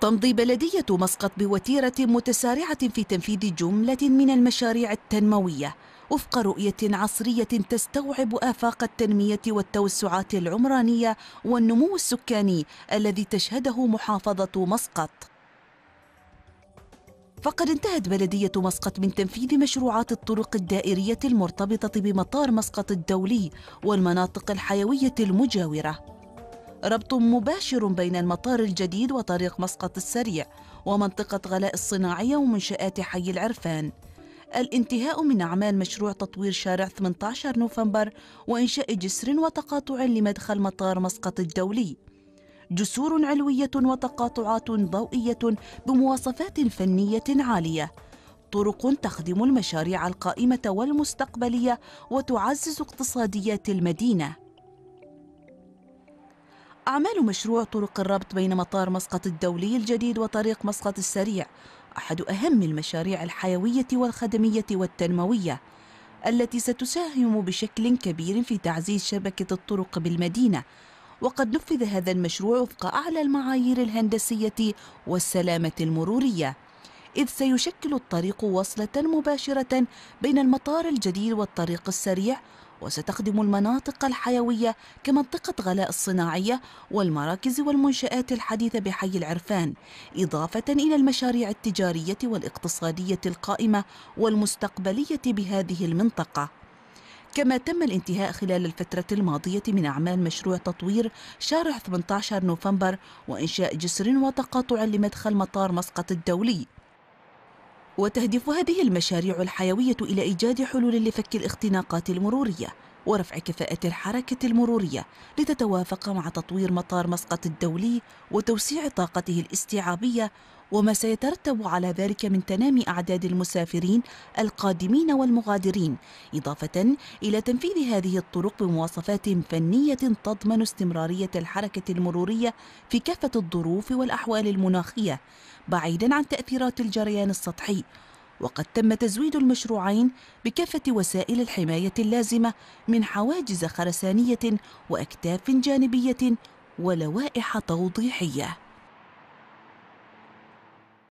تمضي بلدية مسقط بوتيرة متسارعة في تنفيذ جملة من المشاريع التنموية وفق رؤية عصرية تستوعب آفاق التنمية والتوسعات العمرانية والنمو السكاني الذي تشهده محافظة مسقط فقد انتهت بلدية مسقط من تنفيذ مشروعات الطرق الدائرية المرتبطة بمطار مسقط الدولي والمناطق الحيوية المجاورة ربط مباشر بين المطار الجديد وطريق مسقط السريع ومنطقة غلاء الصناعية ومنشآت حي العرفان الانتهاء من أعمال مشروع تطوير شارع 18 نوفمبر وإنشاء جسر وتقاطع لمدخل مطار مسقط الدولي جسور علوية وتقاطعات ضوئية بمواصفات فنية عالية طرق تخدم المشاريع القائمة والمستقبلية وتعزز اقتصاديات المدينة أعمال مشروع طرق الربط بين مطار مسقط الدولي الجديد وطريق مسقط السريع أحد أهم المشاريع الحيوية والخدمية والتنموية التي ستساهم بشكل كبير في تعزيز شبكة الطرق بالمدينة وقد نفذ هذا المشروع وفق أعلى المعايير الهندسية والسلامة المرورية إذ سيشكل الطريق وصلة مباشرة بين المطار الجديد والطريق السريع وستخدم المناطق الحيوية كمنطقة غلاء الصناعية والمراكز والمنشآت الحديثة بحي العرفان إضافة إلى المشاريع التجارية والاقتصادية القائمة والمستقبلية بهذه المنطقة كما تم الانتهاء خلال الفترة الماضية من أعمال مشروع تطوير شارع 18 نوفمبر وإنشاء جسر وتقاطع لمدخل مطار مسقط الدولي وتهدف هذه المشاريع الحيوية إلى إيجاد حلول لفك الاختناقات المرورية ورفع كفاءة الحركة المرورية لتتوافق مع تطوير مطار مسقط الدولي وتوسيع طاقته الاستيعابية وما سيترتب على ذلك من تنامي أعداد المسافرين القادمين والمغادرين إضافة إلى تنفيذ هذه الطرق بمواصفات فنية تضمن استمرارية الحركة المرورية في كافة الظروف والأحوال المناخية بعيدا عن تأثيرات الجريان السطحي وقد تم تزويد المشروعين بكافة وسائل الحماية اللازمة من حواجز خرسانية وأكتاف جانبية ولوائح توضيحيه